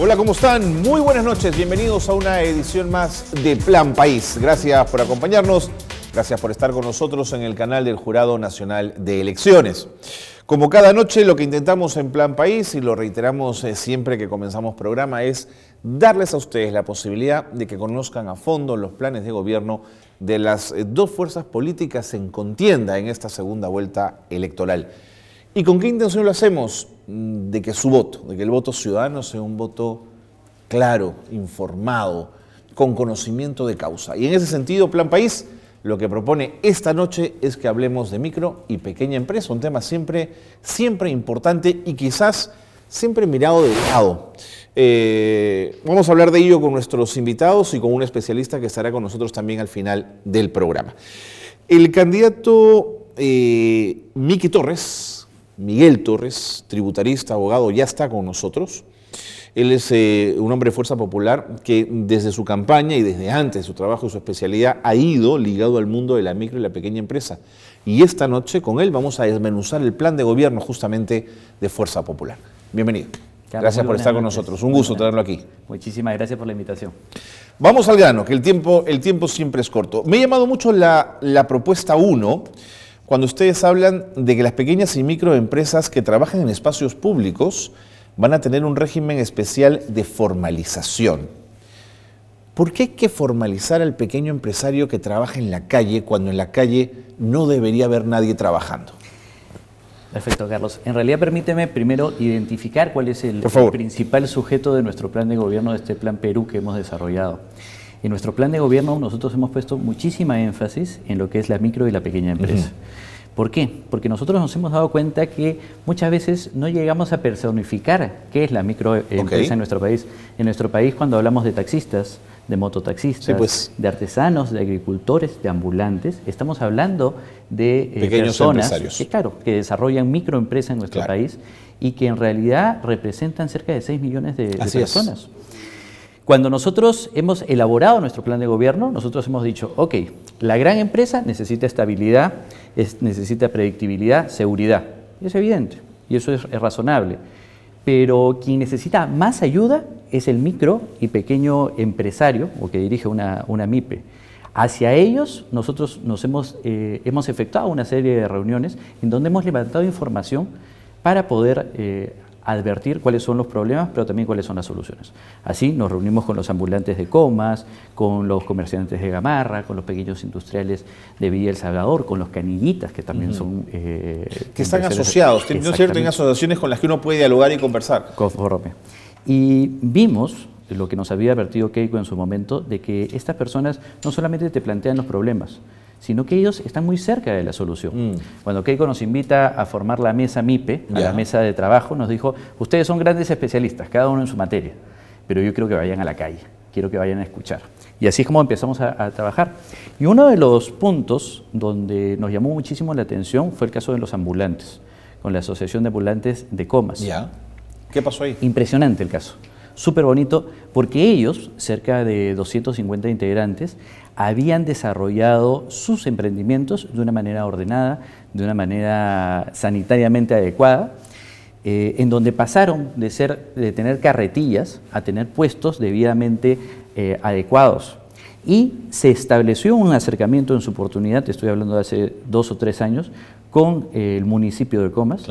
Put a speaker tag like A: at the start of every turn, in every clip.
A: Hola, ¿cómo están? Muy buenas noches, bienvenidos a una edición más de Plan País. Gracias por acompañarnos, gracias por estar con nosotros en el canal del Jurado Nacional de Elecciones. Como cada noche, lo que intentamos en Plan País, y lo reiteramos eh, siempre que comenzamos programa, es darles a ustedes la posibilidad de que conozcan a fondo los planes de gobierno de las eh, dos fuerzas políticas en contienda en esta segunda vuelta electoral. ¿Y con qué intención lo hacemos? Mm, de que su voto, de que el voto ciudadano sea un voto claro, informado, con conocimiento de causa. Y en ese sentido, Plan País lo que propone esta noche es que hablemos de micro y pequeña empresa, un tema siempre, siempre importante y quizás siempre mirado de lado. Eh, vamos a hablar de ello con nuestros invitados y con un especialista que estará con nosotros también al final del programa. El candidato eh, Miki Torres, Miguel Torres, tributarista, abogado, ya está con nosotros. Él es eh, un hombre de Fuerza Popular que desde su campaña y desde antes de su trabajo y su especialidad ha ido ligado al mundo de la micro y la pequeña empresa. Y esta noche con él vamos a desmenuzar el plan de gobierno justamente de Fuerza Popular. Bienvenido. gracias por estar con nosotros. Un gusto tenerlo aquí. Muchísimas gracias por la invitación. Vamos al grano, que el tiempo, el tiempo siempre es corto. Me ha llamado mucho la, la propuesta 1 cuando ustedes hablan de que las pequeñas y microempresas que trabajan en espacios públicos van a tener un régimen especial de formalización. ¿Por qué hay que formalizar al pequeño empresario que trabaja en la calle cuando en la calle no debería haber nadie
B: trabajando? Perfecto, Carlos. En realidad, permíteme primero identificar cuál es el principal sujeto de nuestro plan de gobierno, de este plan Perú que hemos desarrollado. En nuestro plan de gobierno nosotros hemos puesto muchísima énfasis en lo que es la micro y la pequeña empresa. ¿Por qué? Porque nosotros nos hemos dado cuenta que muchas veces no llegamos a personificar qué es la microempresa empresa en nuestro país. En nuestro país cuando hablamos de taxistas, de mototaxistas, pues. de artesanos, de agricultores, de ambulantes. Estamos hablando de eh, personas que, claro, que desarrollan microempresas en nuestro país y que en realidad representan cerca de 6 millones de, personas. Cuando nosotros hemos elaborado nuestro plan de gobierno, nosotros hemos dicho, ok, la gran empresa necesita estabilidad, necesita predictibilidad, seguridad. es evidente, y eso es, razonable. Pero quien necesita más ayuda es el micro y pequeño empresario o que dirige una, MIPE. Hacia ellos nosotros nos hemos, eh, hemos efectuado una serie de reuniones en donde hemos levantado información para poder eh, advertir cuáles son los problemas, pero también cuáles son las soluciones. Así nos reunimos con los ambulantes de comas, con los comerciantes de gamarra, con los pequeños industriales de Villa El Salvador, con los canillitas que también son... Eh, que están asociados, tienen cierto? En
A: asociaciones con las que uno puede dialogar y conversar.
B: Y vimos lo que nos había advertido Keiko en su momento, de que estas personas no solamente te plantean los problemas, sino que ellos están muy cerca de la solución. Mm. Cuando Keiko nos invita a formar la mesa MIPE, a la mesa de trabajo, nos dijo, ustedes son grandes especialistas, cada uno en su materia, pero yo quiero que vayan a la calle, quiero que vayan a escuchar. Y así es como empezamos a, trabajar. Y uno de los puntos donde nos llamó muchísimo la atención fue el caso de los ambulantes, con la Asociación de Ambulantes de Comas. ¿Qué pasó ahí? Impresionante el caso súper bonito, porque ellos, cerca de 250 integrantes, habían desarrollado sus emprendimientos de una manera ordenada, de una manera sanitariamente adecuada, eh, en donde pasaron de, ser, de tener carretillas a tener puestos debidamente eh, adecuados. Y se estableció un acercamiento en su oportunidad, estoy hablando de hace dos o tres años, con eh, el municipio de Comas,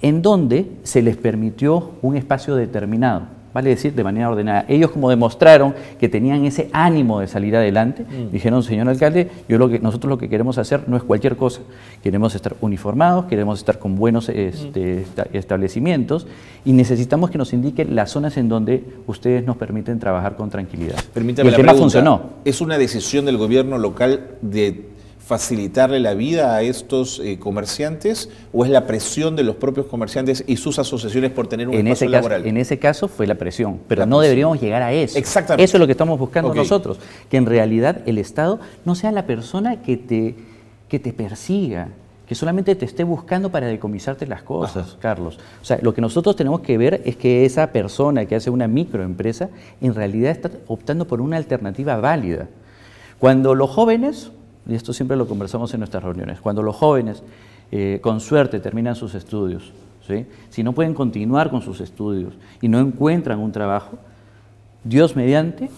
B: en donde se les permitió un espacio determinado vale decir, de manera ordenada. Ellos como demostraron que tenían ese ánimo de salir adelante, mm. dijeron, señor alcalde, yo lo que, nosotros lo que queremos hacer no es cualquier cosa, queremos estar uniformados, queremos estar con buenos este, mm. establecimientos y necesitamos que nos indiquen las zonas en donde ustedes nos permiten trabajar con tranquilidad. Permítame y el tema funcionó.
A: ¿Es una decisión del gobierno local de facilitarle la vida a estos eh, comerciantes o es la presión de los propios comerciantes y sus asociaciones por tener un en laboral? En
B: ese caso fue la presión, pero no deberíamos llegar a eso. Exactamente. Eso es lo que estamos buscando nosotros, que en realidad el Estado no sea la persona que te, que te persiga, que solamente te esté buscando para decomisarte las cosas, Carlos. O sea, lo que nosotros tenemos que ver es que esa persona que hace una microempresa en realidad está optando por una alternativa válida. Cuando los jóvenes y esto siempre lo conversamos en nuestras reuniones, cuando los jóvenes eh, con suerte terminan sus estudios, si no pueden continuar con sus estudios y no encuentran un trabajo, Dios mediante,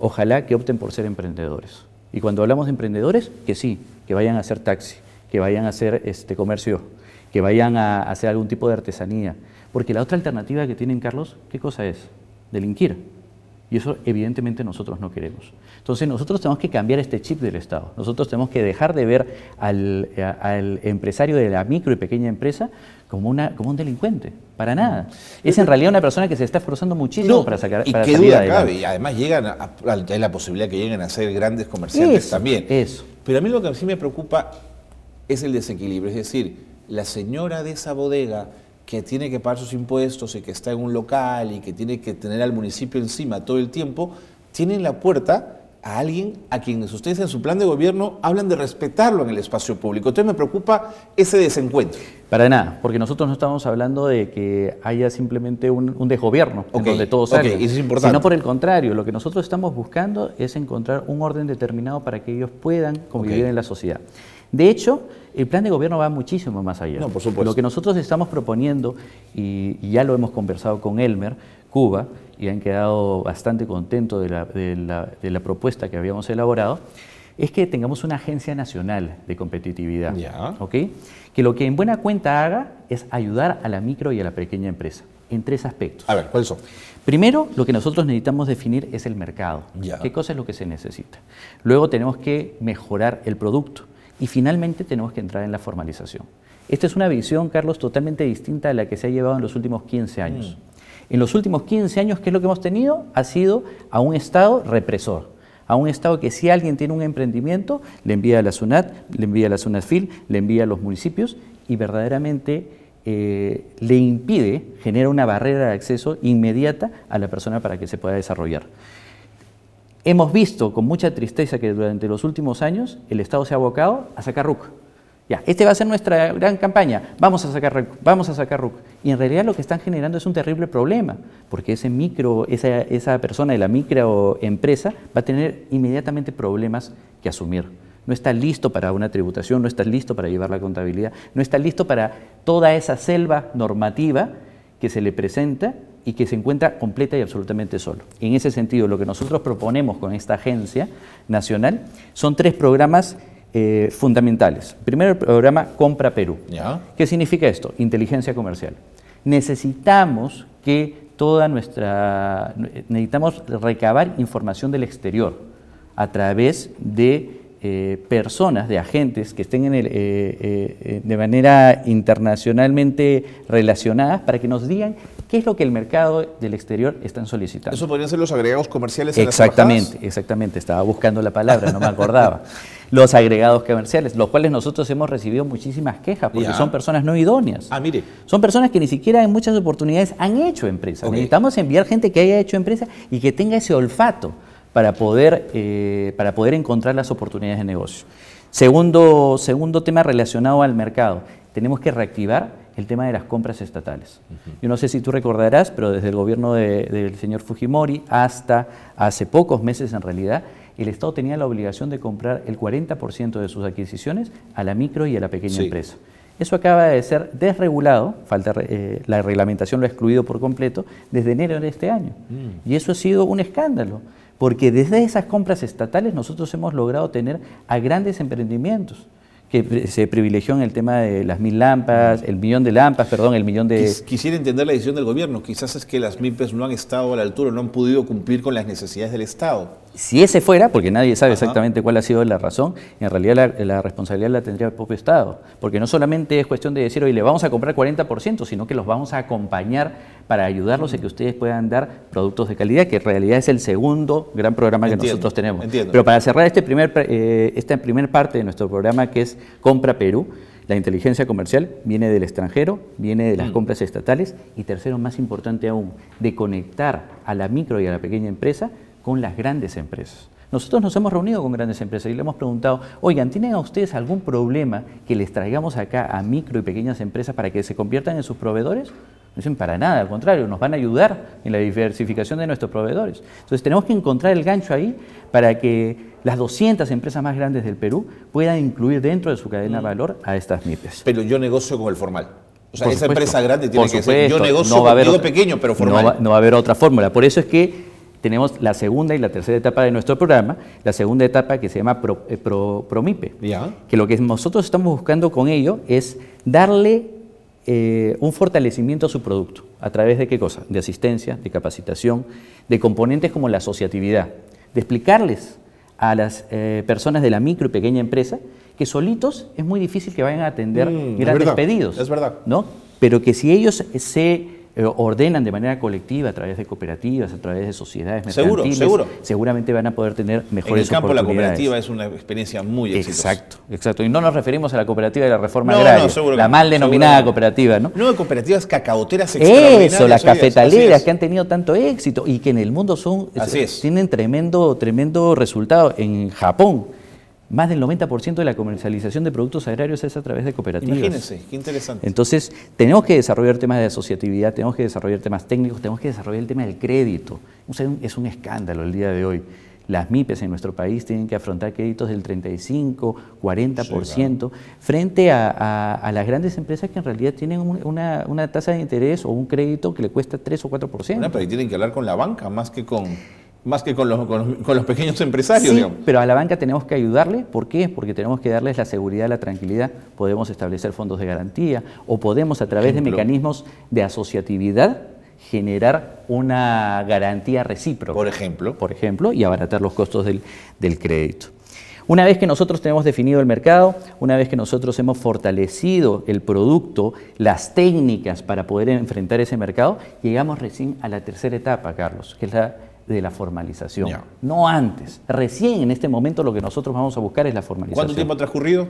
B: ojalá que opten por ser emprendedores. Y cuando hablamos de emprendedores, que sí, que vayan a hacer taxi, que vayan a hacer este comercio, que vayan a hacer algún tipo de artesanía. Porque la otra alternativa que tienen, Carlos, ¿qué cosa es? Delinquir. Y eso evidentemente nosotros no queremos. Entonces nosotros tenemos que cambiar este chip del Estado. Nosotros tenemos que dejar de ver al, al empresario de la micro y pequeña empresa como, una, como un delincuente. Para nada. Es en realidad una persona que se está esforzando muchísimo para sacar y qué duda Además
A: llegan hay la posibilidad que lleguen a ser grandes comerciantes
B: también. Eso. Pero a mí lo
A: que sí me preocupa es el desequilibrio. Es decir, la señora de esa bodega que tiene que pagar sus impuestos y que está en un local y que tiene que tener al municipio encima todo el tiempo, tienen la puerta a alguien a quien ustedes en su plan de gobierno hablan de respetarlo en el espacio público. Entonces me preocupa ese
B: desencuentro. Para nada, porque nosotros no estamos hablando de que haya simplemente un, desgobierno donde todos salgan, es importante. sino por el contrario, lo que nosotros estamos buscando es encontrar un orden determinado para que ellos puedan convivir en la sociedad. De hecho, el plan de gobierno va muchísimo más allá. No, por supuesto. Lo que nosotros estamos proponiendo, y, ya lo hemos conversado con Elmer, Cuba, y han quedado bastante contentos de la, propuesta que habíamos elaborado, es que tengamos una agencia nacional de competitividad, que lo que en buena cuenta haga es ayudar a la micro y a la pequeña empresa en tres aspectos. A ver, ¿cuáles son? Primero, lo que nosotros necesitamos definir es el mercado. ¿Qué cosa es lo que se necesita? Luego tenemos que mejorar el producto. Y finalmente tenemos que entrar en la formalización. Esta es una visión, Carlos, totalmente distinta a la que se ha llevado en los últimos 15 años. Mm. En los últimos 15 años, ¿qué es lo que hemos tenido? Ha sido a un Estado represor, a un Estado que si alguien tiene un emprendimiento, le envía a la SUNAT, le envía a la SUNAFIL, le envía a los municipios y verdaderamente eh, le impide, genera una barrera de acceso inmediata a la persona para que se pueda desarrollar. Hemos visto con mucha tristeza que durante los últimos años el Estado se ha abocado a sacar RUC. Ya, este va a ser nuestra gran campaña, vamos a sacar RUC, vamos a sacar RUC. Y en realidad lo que están generando es un terrible problema, porque ese micro, esa, esa persona de la microempresa va a tener inmediatamente problemas que asumir. No está listo para una tributación, no está listo para llevar la contabilidad, no está listo para toda esa selva normativa que se le presenta y que se encuentra completa y absolutamente solo. En ese sentido, lo que nosotros proponemos con esta agencia nacional son tres programas eh, fundamentales. Primero, el programa Compra Perú. ¿Qué significa esto? Inteligencia comercial. Necesitamos que toda nuestra... Necesitamos recabar información del exterior a través de eh, personas, de agentes que estén en eh, de manera internacionalmente relacionadas para que nos digan qué es lo que el mercado del exterior en solicitando. Eso podrían ser los
A: agregados comerciales. exactamente,
B: exactamente. Estaba buscando la palabra, no me acordaba. los agregados comerciales, los cuales nosotros hemos recibido muchísimas quejas porque son personas no idóneas. Ah, mire. Son personas que ni siquiera en muchas oportunidades han hecho empresa. Necesitamos enviar gente que haya hecho empresa y que tenga ese olfato para poder, eh, para poder encontrar las oportunidades de negocio. Segundo, segundo tema relacionado al mercado, tenemos que reactivar el tema de las compras estatales. Yo no sé si tú recordarás, pero desde el gobierno del señor Fujimori hasta hace pocos meses en realidad, el Estado tenía la obligación de comprar el 40% de sus adquisiciones a la micro y a la pequeña empresa. Eso acaba de ser desregulado, falta, eh, la reglamentación lo ha excluido por completo, desde enero de este año. Mm. Y eso ha sido un escándalo, porque desde esas compras estatales nosotros hemos logrado tener a grandes emprendimientos que se privilegió en el tema de las mil lampas, el millón de lampas, perdón, el millón de...
A: Quisiera entender la decisión del gobierno. Quizás es que las MIPES no han estado a la altura, no han podido cumplir con las necesidades del Estado
B: si ese fuera, porque nadie sabe exactamente cuál ha sido la razón, en realidad la, responsabilidad la tendría el propio Estado. Porque no solamente es cuestión de decir, oye, le vamos a comprar 40%, sino que los vamos a acompañar para ayudarlos a que ustedes puedan dar productos de calidad, que en realidad es el segundo gran programa que nosotros tenemos. Pero para cerrar este eh, esta primera parte de nuestro programa, que es Compra Perú, la inteligencia comercial viene del extranjero, viene de las mm. compras estatales y tercero, más importante aún, de conectar a la micro y a la pequeña empresa con las grandes empresas. Nosotros nos hemos reunido con grandes empresas y le hemos preguntado, oigan, ¿tienen a ustedes algún problema que les traigamos acá a micro y pequeñas empresas para que se conviertan en sus proveedores? No dicen para nada, al contrario, nos van a ayudar en la diversificación de nuestros proveedores. Entonces tenemos que encontrar el gancho ahí para que las 200 empresas más grandes del Perú puedan incluir dentro de su cadena de mm. valor a estas MIPES. Pero yo
A: negocio con el formal. O sea, esa empresa grande tiene que ser. Yo negocio con pequeño, pero formal.
B: no va a haber otra fórmula. Por eso es que tenemos la segunda y la tercera etapa de nuestro programa, la segunda etapa que se llama eh, Promipe, que lo que nosotros estamos buscando con ello es darle eh, un fortalecimiento a su producto, a través de qué cosa, de asistencia, de capacitación, de componentes como la asociatividad, de explicarles a las eh, personas de la micro y pequeña empresa que solitos es muy difícil que vayan a atender mm, grandes pedidos. Es verdad. ¿no? Pero que si ellos se eh, ordenan de manera colectiva a través de cooperativas, a través de sociedades seguro, seguramente van a poder tener mejores oportunidades. En el campo la cooperativa es una experiencia muy exitosa. Exacto, exacto. Y no nos referimos a la cooperativa de la reforma agraria, la mal denominada cooperativa, ¿no?
A: No, cooperativas cacaoteras extraordinarias. Eso, las cafetaleras que
B: han tenido tanto éxito y que en el mundo son tienen tremendo tremendo resultado en Japón. Más del 90% de la comercialización de productos agrarios es a través de cooperativas. Imagínense, qué interesante. Entonces, tenemos que desarrollar temas de asociatividad, tenemos que desarrollar temas técnicos, tenemos que desarrollar el tema del crédito. es un escándalo el día de hoy. Las MIPES en nuestro país tienen que afrontar créditos del 35, 40% frente a, las grandes empresas que en realidad tienen una, tasa de interés o un crédito que le cuesta 3 o 4%. pero
A: tienen que hablar con la banca más que con más que con los, pequeños empresarios. Sí,
B: pero a la banca tenemos que ayudarle. ¿Por qué? Porque tenemos que darles la seguridad, la tranquilidad. Podemos establecer fondos de garantía o podemos a través de mecanismos de asociatividad generar una garantía recíproca. Por ejemplo. Por ejemplo, y abaratar los costos del, del crédito. Una vez que nosotros tenemos definido el mercado, una vez que nosotros hemos fortalecido el producto, las técnicas para poder enfrentar ese mercado, llegamos recién a la tercera etapa, Carlos, que es la de la formalización, no antes. Recién en este momento lo que nosotros vamos a buscar es la formalización. ¿Cuánto tiempo ha transcurrido?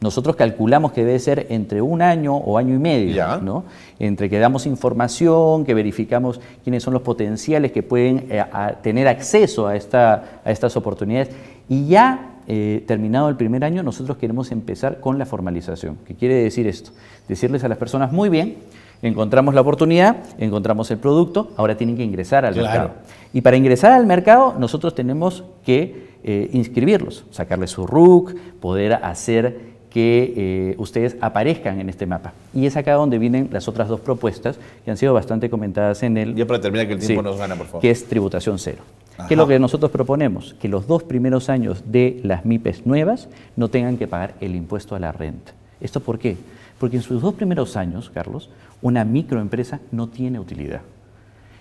B: Nosotros calculamos que debe ser entre un año o año y medio, ¿no? Entre que damos información, que verificamos quiénes son los potenciales que pueden eh, tener acceso a, esta, a estas oportunidades. Y ya eh, terminado el primer año, nosotros queremos empezar con la formalización. ¿Qué quiere decir esto? Decirles a las personas, muy bien, Encontramos la oportunidad, encontramos el producto, ahora tienen que ingresar al mercado. Y para ingresar al mercado nosotros tenemos que eh, inscribirlos, sacarles su RUC, poder hacer que eh, ustedes aparezcan en este mapa. Y es acá donde vienen las otras dos propuestas que han sido bastante comentadas en el... Ya para terminar, que el tiempo nos gana, por favor. Que es tributación cero. ¿Qué es lo que nosotros proponemos? Que los dos primeros años de las MIPES nuevas no tengan que pagar el impuesto a la renta. ¿Esto por qué? Porque en sus dos primeros años, Carlos, una microempresa no tiene utilidad.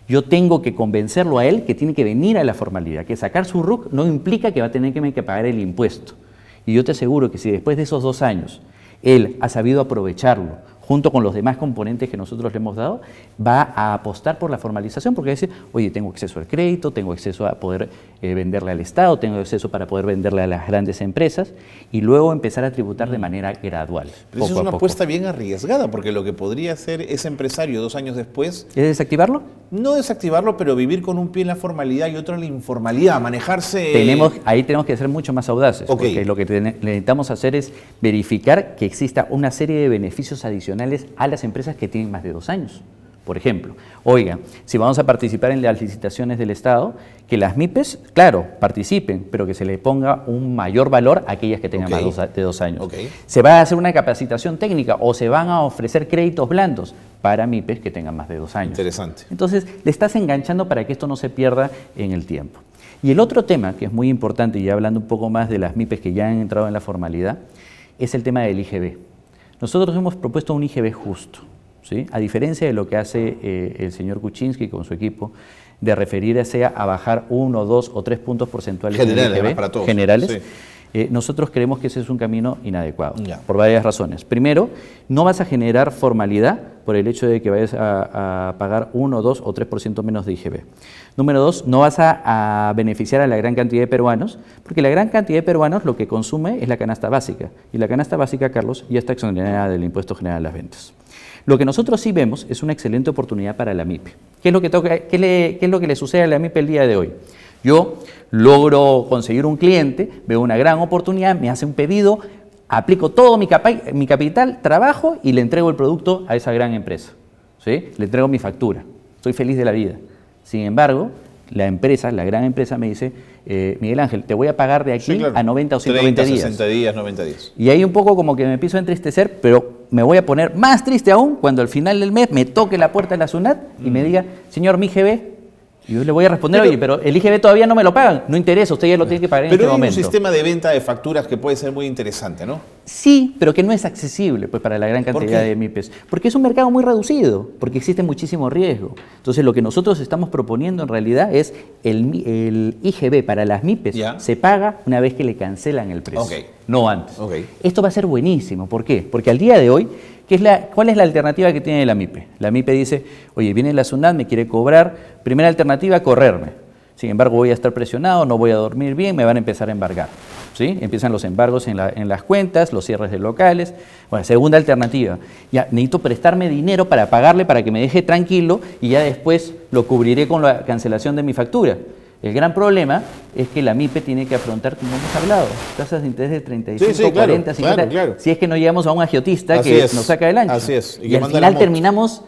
B: Yo tengo que convencerlo a él que tiene que venir a la formalidad, que sacar su RUC no implica que va a tener que pagar el impuesto. Y yo te aseguro que si después de esos dos años él ha sabido aprovecharlo junto con los demás componentes que nosotros le hemos dado, va a apostar por la formalización, porque dice, decir, oye, tengo acceso al crédito, tengo acceso a poder eh, venderle al Estado, tengo acceso para poder venderle a las grandes empresas, y luego empezar a tributar de manera gradual. Pero eso es una apuesta bien arriesgada, porque lo que
A: podría hacer ese empresario dos años después...
B: ¿Es desactivarlo?
A: No desactivarlo, pero vivir con un pie en la formalidad y otro en la informalidad, manejarse... Tenemos,
B: ahí tenemos que ser mucho más audaces, porque lo que necesitamos hacer es verificar que exista una serie de beneficios adicionales a las empresas que tienen más de dos años. Por ejemplo, oiga, si vamos a participar en las licitaciones del Estado, que las MIPES, claro, participen, pero que se le ponga un mayor valor a aquellas que tengan más de dos años. Se va a hacer una capacitación técnica o se van a ofrecer créditos blandos para MIPES que tengan más de dos años. Interesante. Entonces, le estás enganchando para que esto no se pierda en el tiempo. Y el otro tema, que es muy importante, y ya hablando un poco más de las MIPES que ya han entrado en la formalidad, es el tema del IGB. Nosotros hemos propuesto un IGB justo, ¿sí? a diferencia de lo que hace eh, el señor Kuczynski con su equipo, de referirse a bajar uno, dos o tres puntos porcentuales generales, generales. Eh, nosotros creemos que ese es un camino inadecuado, por varias razones. Primero, no vas a generar formalidad por el hecho de que vayas a, pagar 1, 2 o 3% menos de IGB. Número dos, no vas a, beneficiar a la gran cantidad de peruanos, porque la gran cantidad de peruanos lo que consume es la canasta básica. Y la canasta básica, Carlos, ya está exonerada del impuesto general a las ventas. Lo que nosotros sí vemos es una excelente oportunidad para la MIP. ¿Qué es lo que, le, qué es lo que le sucede a la MIP el día de hoy? Yo logro conseguir un cliente, veo una gran oportunidad, me hace un pedido, aplico todo mi, capital, trabajo y le entrego el producto a esa gran empresa. ¿sí? Le entrego mi factura. Soy feliz de la vida. Sin embargo, la empresa, la gran empresa me dice, eh, Miguel Ángel, te voy a pagar de aquí a 90 o 120 30, días. 60
A: días, 90 días.
B: Y ahí un poco como que me empiezo a entristecer, pero me voy a poner más triste aún cuando al final del mes me toque la puerta de la SUNAT y me diga, señor, mi GB yo le voy a responder, oye, pero el IGB todavía no me lo pagan. No interesa, usted ya lo tiene que pagar en este momento. Pero hay un sistema
A: de venta de facturas que puede ser muy interesante, ¿no?
B: Sí, pero que no es accesible pues, para la gran cantidad de MIPES. Porque es un mercado muy reducido, porque existe muchísimo riesgo. Entonces, lo que nosotros estamos proponiendo en realidad es el, IGB para las MIPES se paga una vez que le cancelan el precio, no antes. Esto va a ser buenísimo. ¿Por qué? Porque al día de hoy ¿Cuál es la alternativa que tiene la MIPE? La MIPE dice, oye, viene la SUNAT, me quiere cobrar, primera alternativa, correrme. Sin embargo, voy a estar presionado, no voy a dormir bien, me van a empezar a embargar. Empiezan los embargos en, las cuentas, los cierres de locales. Bueno, segunda alternativa, ya necesito prestarme dinero para pagarle para que me deje tranquilo y ya después lo cubriré con la cancelación de mi factura. El gran problema es que la MIPE tiene que afrontar, como hemos hablado, tasas de interés de 35, 40, 50, si es que no llegamos a un agiotista que nos saca del ancho. Así es. Y, al final terminamos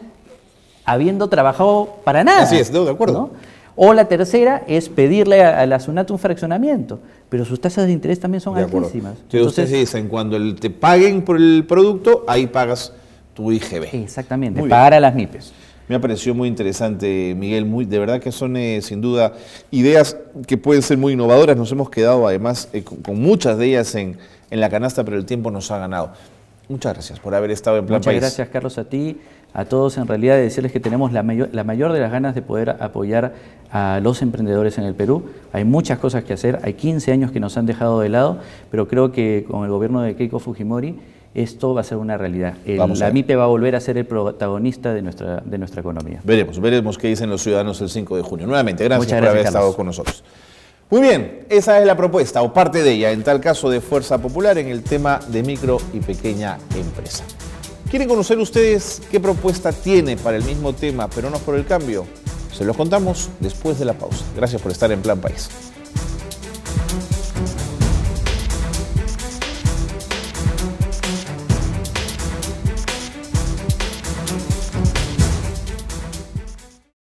B: habiendo trabajado para nada. Así es, de acuerdo. O la tercera es pedirle a, la SUNAT un fraccionamiento, pero sus tasas de interés también son altísimas. Entonces, ustedes
A: dicen, cuando te paguen por el producto, ahí pagas tu IGB. Exactamente, pagar a las MIPES. Me ha parecido muy interesante, Miguel. Muy, de verdad que son eh, sin duda ideas que pueden ser muy innovadoras. Nos hemos quedado además eh, con, muchas de ellas en, la canasta, pero el tiempo nos ha ganado. Muchas gracias por haber estado en Plan Muchas gracias,
B: Carlos, a ti, a todos. En realidad, de decirles que tenemos la mayor, la mayor de las ganas de poder apoyar a los emprendedores en el Perú. Hay muchas cosas que hacer. Hay 15 años que nos han dejado de lado, pero creo que con el gobierno de Keiko Fujimori esto va a ser una realidad. la MIPE va a volver a ser el protagonista de nuestra, de nuestra economía.
A: Veremos, veremos qué dicen los ciudadanos el 5 de junio. Nuevamente, gracias, por haber estado con nosotros. Muy bien, esa es la propuesta o parte de ella, en tal caso de Fuerza Popular, en el tema de micro y pequeña empresa. ¿Quieren conocer ustedes qué propuesta tiene para el mismo tema, pero no por el cambio? Se los contamos después de la pausa. Gracias por estar en Plan País.